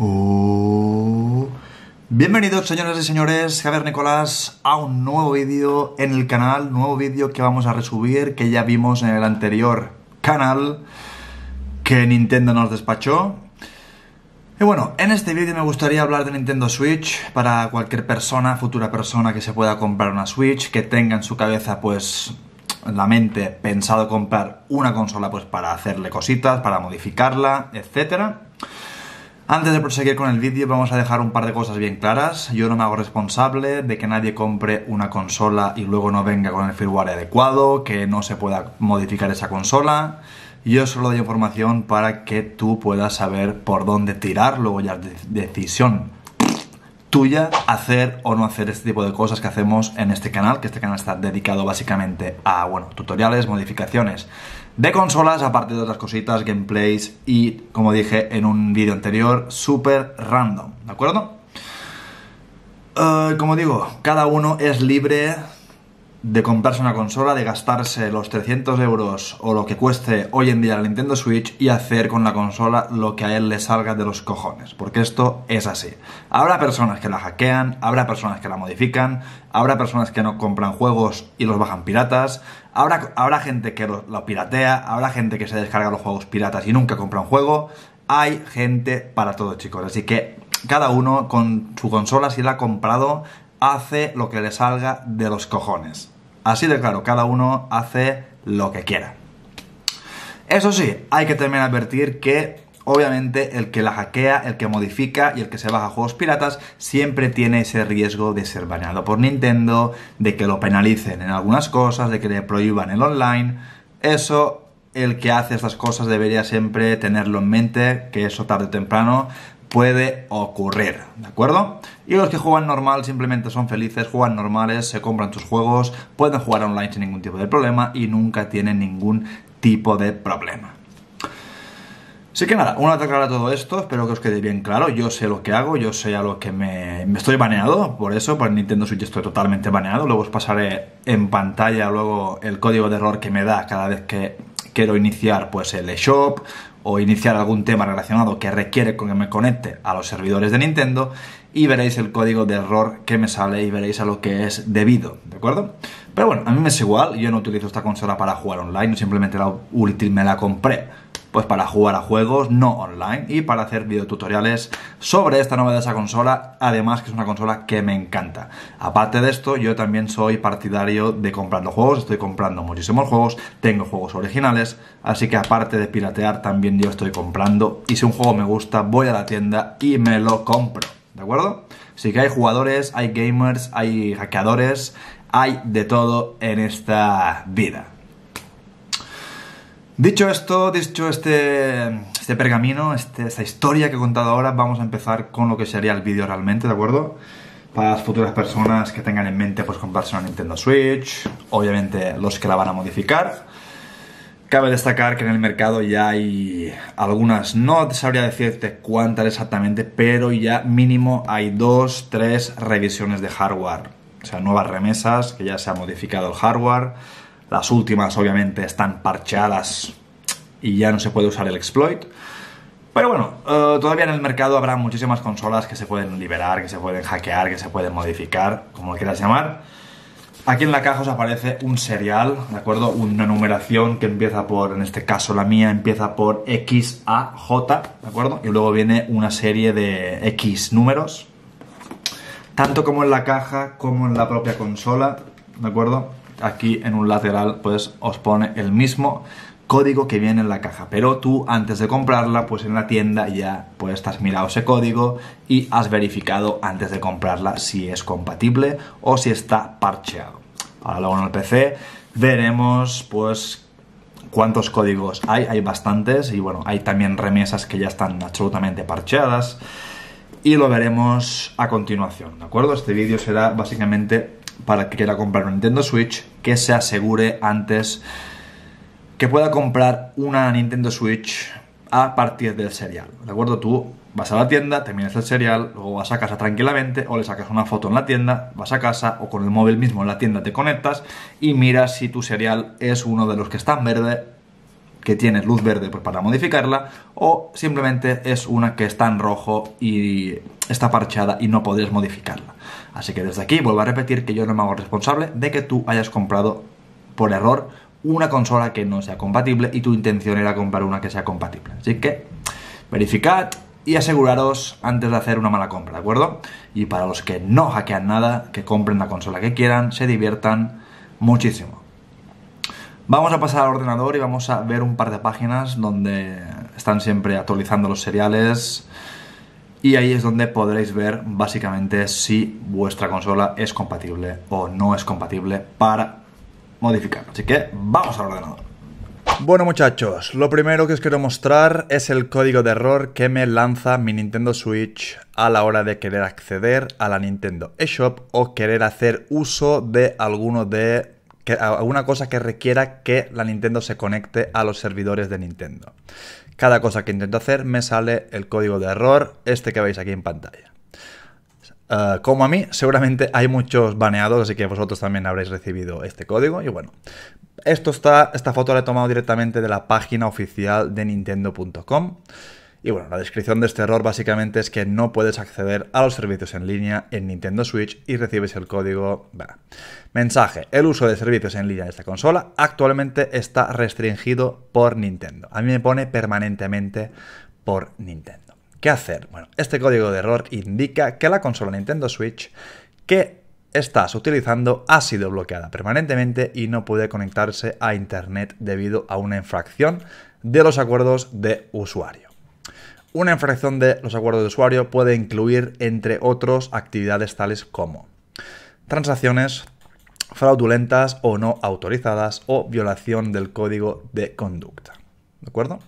Oh. Bienvenidos señoras y señores, Javier Nicolás a un nuevo vídeo en el canal, nuevo vídeo que vamos a resubir, que ya vimos en el anterior canal que Nintendo nos despachó. Y bueno, en este vídeo me gustaría hablar de Nintendo Switch para cualquier persona, futura persona que se pueda comprar una Switch, que tenga en su cabeza pues la mente pensado comprar una consola pues para hacerle cositas, para modificarla, etcétera. Antes de proseguir con el vídeo vamos a dejar un par de cosas bien claras. Yo no me hago responsable de que nadie compre una consola y luego no venga con el firmware adecuado, que no se pueda modificar esa consola. Yo solo doy información para que tú puedas saber por dónde tirar, luego ya es decisión tuya hacer o no hacer este tipo de cosas que hacemos en este canal, que este canal está dedicado básicamente a, bueno, tutoriales, modificaciones de consolas, aparte de otras cositas, gameplays y, como dije en un vídeo anterior, súper random, ¿de acuerdo? Eh, como digo, cada uno es libre de comprarse una consola, de gastarse los 300 euros o lo que cueste hoy en día la Nintendo Switch y hacer con la consola lo que a él le salga de los cojones, porque esto es así. Habrá personas que la hackean, habrá personas que la modifican, habrá personas que no compran juegos y los bajan piratas, habrá, gente que lo, piratea, habrá gente que se descarga los juegos piratas y nunca compra un juego. Hay gente para todo, chicos, así que cada uno con su consola, si la ha comprado, hace lo que le salga de los cojones. Así de claro, cada uno hace lo que quiera. Eso sí, hay que también advertir que obviamente el que la hackea, el que modifica y el que se baja juegos piratas siempre tiene ese riesgo de ser baneado por Nintendo, de que lo penalicen en algunas cosas, de que le prohíban el online. Eso, el que hace estas cosas debería siempre tenerlo en mente, que eso tarde o temprano puede ocurrir, ¿de acuerdo? Y los que juegan normal simplemente son felices, juegan normales, se compran sus juegos, pueden jugar online sin ningún tipo de problema y nunca tienen ningún tipo de problema. Así que nada, una vez aclarado todo esto, espero que os quede bien claro. Yo sé lo que hago, yo sé a lo que me, me estoy baneado, por eso, por Nintendo Switch estoy totalmente baneado. Luego os pasaré en pantalla luego el código de error que me da cada vez que quiero iniciar pues el eShop o iniciar algún tema relacionado que requiere que me conecte a los servidores de Nintendo y veréis el código de error que me sale y veréis a lo que es debido, ¿de acuerdo? Pero bueno, a mí me es igual, yo no utilizo esta consola para jugar online, simplemente la, me la compré pues para jugar a juegos no online y para hacer videotutoriales sobre esta nueva de esa consola, además que es una consola que me encanta. Aparte de esto, yo también soy partidario de comprando juegos, estoy comprando muchísimos juegos, tengo juegos originales, así que aparte de piratear también yo estoy comprando y si un juego me gusta voy a la tienda y me lo compro, ¿de acuerdo? Así que hay jugadores, hay gamers, hay hackeadores, hay de todo en esta vida. Dicho esto, dicho este, este pergamino, este, esta historia que he contado ahora, vamos a empezar con lo que sería el vídeo realmente, ¿de acuerdo? Para las futuras personas que tengan en mente pues comprarse una Nintendo Switch, obviamente los que la van a modificar. Cabe destacar que en el mercado ya hay algunas, no sabría decirte cuántas exactamente, pero ya mínimo hay dos, tres revisiones de hardware. O sea, nuevas remesas, que ya se ha modificado el hardware, las últimas obviamente están parcheadas y ya no se puede usar el exploit. Pero bueno, eh, todavía en el mercado habrá muchísimas consolas que se pueden liberar, que se pueden hackear, que se pueden modificar, como quieras llamar. Aquí en la caja os aparece un serial, ¿de acuerdo? Una numeración que empieza por, en este caso la mía, empieza por XAJ, ¿de acuerdo? Y luego viene una serie de X números, tanto como en la caja como en la propia consola, ¿de acuerdo? aquí en un lateral pues os pone el mismo código que viene en la caja, pero tú antes de comprarla, pues en la tienda ya pues estás has mirado ese código y has verificado antes de comprarla si es compatible o si está parcheado. Ahora luego en el PC veremos pues cuántos códigos hay, hay bastantes y bueno, hay también remesas que ya están absolutamente parcheadas y lo veremos a continuación, ¿de acuerdo? Este vídeo será básicamente para que quiera comprar un Nintendo Switch que se asegure antes que pueda comprar una Nintendo Switch a partir del serial. ¿De acuerdo? Tú vas a la tienda, terminas el serial, luego vas a casa tranquilamente o le sacas una foto en la tienda, vas a casa o con el móvil mismo en la tienda te conectas y miras si tu serial es uno de los que están verde, que tienes luz verde pues, para modificarla o simplemente es una que está en rojo y está parchada y no podrías modificarla. Así que desde aquí vuelvo a repetir que yo no me hago responsable de que tú hayas comprado por error una consola que no sea compatible y tu intención era comprar una que sea compatible. Así que verificad y aseguraros antes de hacer una mala compra, ¿de acuerdo? Y para los que no hackean nada, que compren la consola que quieran, se diviertan muchísimo. Vamos a pasar al ordenador y vamos a ver un par de páginas donde están siempre actualizando los seriales y ahí es donde podréis ver básicamente si vuestra consola es compatible o no es compatible para modificar. Así que vamos al ordenador. Bueno muchachos, lo primero que os quiero mostrar es el código de error que me lanza mi Nintendo Switch a la hora de querer acceder a la Nintendo eShop o querer hacer uso de alguno de que, alguna cosa que requiera que la Nintendo se conecte a los servidores de Nintendo. Cada cosa que intento hacer me sale el código de error, este que veis aquí en pantalla. Eh, como a mí, seguramente hay muchos baneados, así que vosotros también habréis recibido este código. Y bueno, esto está, esta foto la he tomado directamente de la página oficial de nintendo.com. Y bueno, la descripción de este error básicamente es que no puedes acceder a los servicios en línea en Nintendo Switch y recibes el código... bueno, Mensaje, el uso de servicios en línea de esta consola actualmente está restringido por Nintendo. A mí me pone permanentemente por Nintendo. ¿Qué hacer? Bueno, este código de error indica que la consola Nintendo Switch que estás utilizando ha sido bloqueada permanentemente y no puede conectarse a Internet debido a una infracción de los acuerdos de usuario. Una infracción de los acuerdos de usuario puede incluir, entre otros, actividades tales como transacciones fraudulentas o no autorizadas o violación del código de conducta. ¿De acuerdo?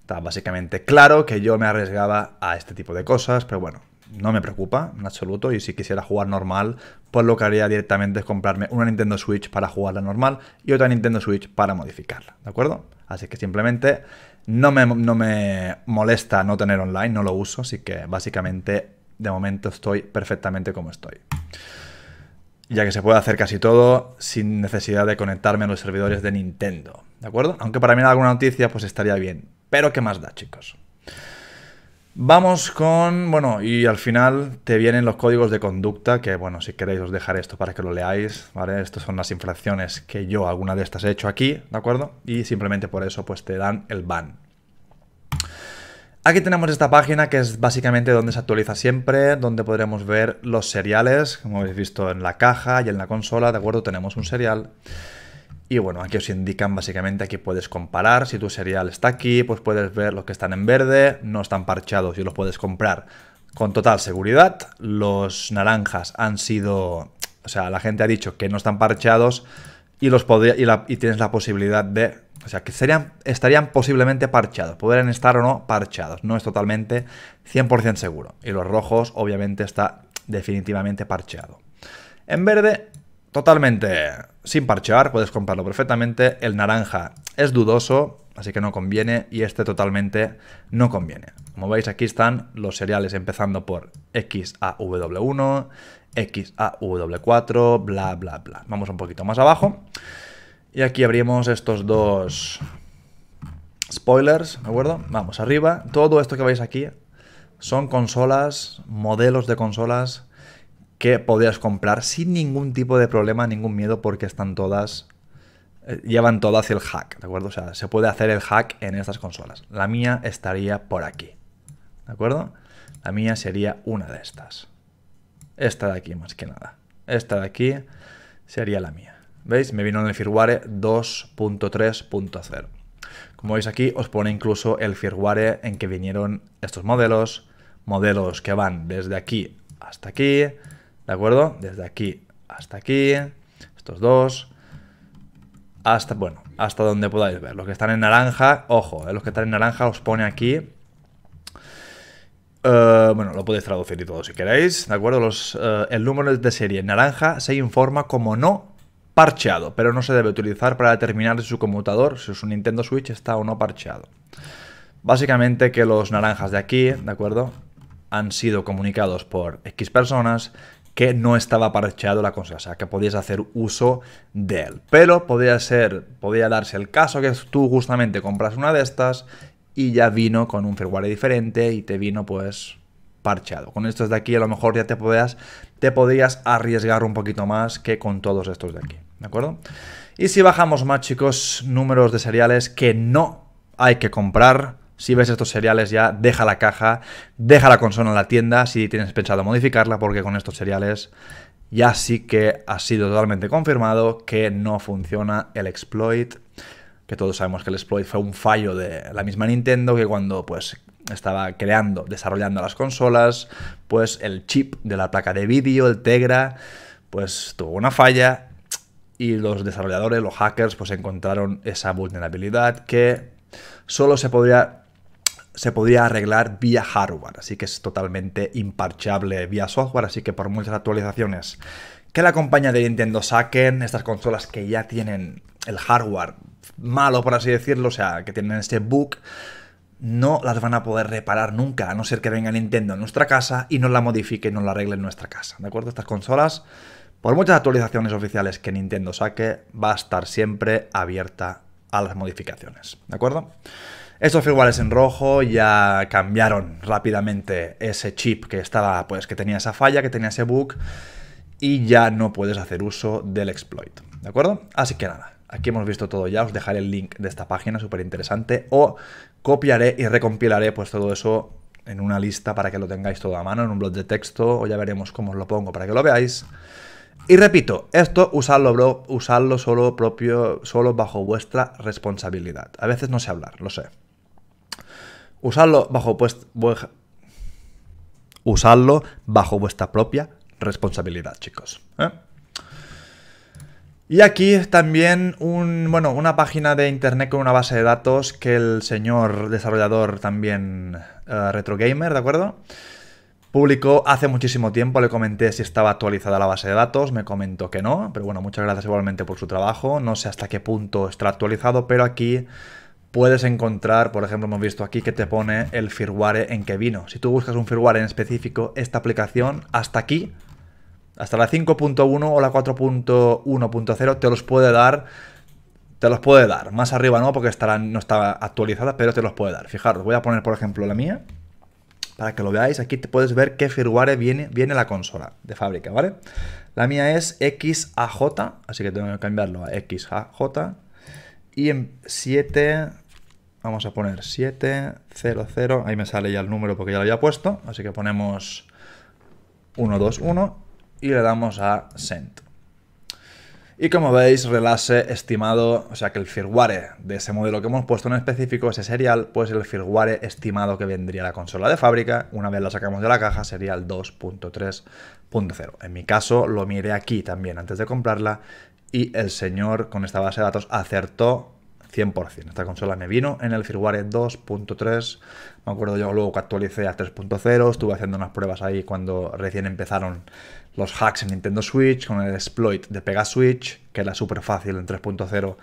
Está básicamente claro que yo me arriesgaba a este tipo de cosas, pero bueno, no me preocupa en absoluto y si quisiera jugar normal, pues lo que haría directamente es comprarme una Nintendo Switch para jugarla normal y otra Nintendo Switch para modificarla, ¿de acuerdo? Así que simplemente no me, no me molesta no tener online, no lo uso, así que básicamente de momento estoy perfectamente como estoy ya que se puede hacer casi todo sin necesidad de conectarme a los servidores de Nintendo, ¿de acuerdo? Aunque para mí mí alguna noticia pues estaría bien, pero ¿qué más da, chicos? Vamos con, bueno, y al final te vienen los códigos de conducta, que bueno, si queréis os dejaré esto para que lo leáis, ¿vale? Estas son las infracciones que yo alguna de estas he hecho aquí, ¿de acuerdo? Y simplemente por eso pues te dan el ban. Aquí tenemos esta página que es básicamente donde se actualiza siempre, donde podremos ver los seriales, como habéis visto en la caja y en la consola, ¿de acuerdo? Tenemos un serial. Y bueno, aquí os indican básicamente, aquí puedes comparar, si tu serial está aquí, pues puedes ver los que están en verde, no están parchados y los puedes comprar con total seguridad. Los naranjas han sido, o sea, la gente ha dicho que no están parchados y, los y, tienes la posibilidad de o sea, que serían, estarían posiblemente parchados, podrían estar o no parchados, no es totalmente 100% seguro. Y los rojos obviamente está definitivamente parchado. En verde, totalmente sin parchear, puedes comprarlo perfectamente. El naranja es dudoso, así que no conviene, y este totalmente no conviene. Como veis, aquí están los seriales empezando por XAW1, XAW4, bla, bla, bla. Vamos un poquito más abajo. Y aquí abrimos estos dos spoilers, ¿de acuerdo? Vamos arriba. Todo esto que veis aquí son consolas, modelos de consolas que podrías comprar sin ningún tipo de problema, ningún miedo, porque están todas eh, llevan hacia el hack, ¿de acuerdo? O sea, se puede hacer el hack en estas consolas. La mía estaría por aquí, ¿de acuerdo? La mía sería una de estas. Esta de aquí, más que nada. Esta de aquí sería la mía. ¿Veis? Me vino en el firmware 2.3.0. Como veis aquí, os pone incluso el firmware en que vinieron estos modelos, modelos que van desde aquí hasta aquí, ¿De acuerdo? Desde aquí hasta aquí, estos dos, hasta, bueno, hasta donde podáis ver. Los que están en naranja, ojo, eh, los que están en naranja os pone aquí. Eh, bueno, lo podéis traducir y todo si queréis, ¿de acuerdo? Los, eh, el número de serie en naranja se informa como no parcheado, pero no se debe utilizar para determinar si su conmutador, si es un Nintendo Switch está o no parcheado. Básicamente que los naranjas de aquí, ¿de acuerdo? Han sido comunicados por X personas que no estaba parcheado la consola, o sea, que podías hacer uso de él. Pero podía ser, podía darse el caso que tú justamente compras una de estas y ya vino con un firmware diferente y te vino pues parcheado. Con estos de aquí a lo mejor ya te podías, te podías arriesgar un poquito más que con todos estos de aquí, ¿de acuerdo? Y si bajamos más chicos, números de seriales que no hay que comprar si ves estos seriales ya, deja la caja, deja la consola en la tienda si tienes pensado modificarla, porque con estos seriales ya sí que ha sido totalmente confirmado que no funciona el exploit. Que todos sabemos que el exploit fue un fallo de la misma Nintendo que cuando pues estaba creando, desarrollando las consolas, pues el chip de la placa de vídeo, el Tegra, pues tuvo una falla y los desarrolladores, los hackers, pues encontraron esa vulnerabilidad que solo se podría se podría arreglar vía hardware, así que es totalmente imparchable vía software, así que por muchas actualizaciones que la compañía de Nintendo saquen, estas consolas que ya tienen el hardware malo, por así decirlo, o sea, que tienen este bug, no las van a poder reparar nunca, a no ser que venga Nintendo a nuestra casa y nos la modifique y nos la arregle en nuestra casa, ¿de acuerdo? Estas consolas, por muchas actualizaciones oficiales que Nintendo saque, va a estar siempre abierta a las modificaciones, ¿de acuerdo? Estos iguales en rojo ya cambiaron rápidamente ese chip que estaba, pues que tenía esa falla, que tenía ese bug y ya no puedes hacer uso del exploit, ¿de acuerdo? Así que nada, aquí hemos visto todo ya, os dejaré el link de esta página, súper interesante, o copiaré y recompilaré pues todo eso en una lista para que lo tengáis todo a mano, en un blog de texto, o ya veremos cómo os lo pongo para que lo veáis. Y repito, esto usadlo, bro, usadlo solo propio, solo bajo vuestra responsabilidad. A veces no sé hablar, lo sé. Usadlo bajo, pues, bajo vuestra propia responsabilidad, chicos. ¿eh? Y aquí también un, bueno, una página de internet con una base de datos que el señor desarrollador también, eh, RetroGamer, ¿de acuerdo? Publicó hace muchísimo tiempo, le comenté si estaba actualizada la base de datos, me comentó que no, pero bueno, muchas gracias igualmente por su trabajo, no sé hasta qué punto está actualizado, pero aquí puedes encontrar, por ejemplo, hemos visto aquí que te pone el firmware en que vino. Si tú buscas un firmware en específico, esta aplicación hasta aquí, hasta la 5.1 o la 4.1.0 te los puede dar te los puede dar. Más arriba no, porque no está actualizada, pero te los puede dar. Fijaros, voy a poner, por ejemplo, la mía. Para que lo veáis, aquí te puedes ver qué firmware viene, viene la consola de fábrica, ¿vale? La mía es XAJ, así que tengo que cambiarlo a XAJ. Y en 7, vamos a poner 700, ahí me sale ya el número porque ya lo había puesto, así que ponemos 121 y le damos a send. Y como veis, Relase estimado, o sea que el firmware de ese modelo que hemos puesto en específico, ese serial, pues el firmware estimado que vendría la consola de fábrica, una vez la sacamos de la caja, sería el 2.3.0. En mi caso, lo miré aquí también antes de comprarla y el señor con esta base de datos acertó 100%. Esta consola me vino en el firmware 2.3. Me acuerdo yo luego que actualicé a 3.0. Estuve haciendo unas pruebas ahí cuando recién empezaron los hacks en Nintendo Switch con el exploit de Pegaswitch, que era súper fácil en 3.0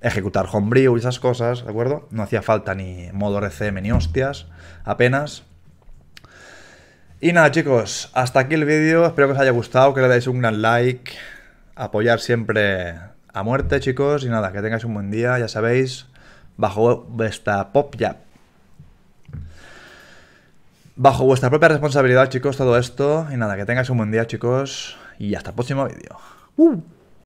ejecutar homebrew y esas cosas, ¿de acuerdo? No hacía falta ni modo RCM ni hostias, apenas. Y nada chicos, hasta aquí el vídeo, espero que os haya gustado, que le deis un gran like, apoyar siempre muerte, chicos, y nada, que tengáis un buen día, ya sabéis, bajo vuestra pop ya. Bajo vuestra propia responsabilidad, chicos, todo esto. Y nada, que tengáis un buen día, chicos. Y hasta el próximo vídeo. ¡Uh!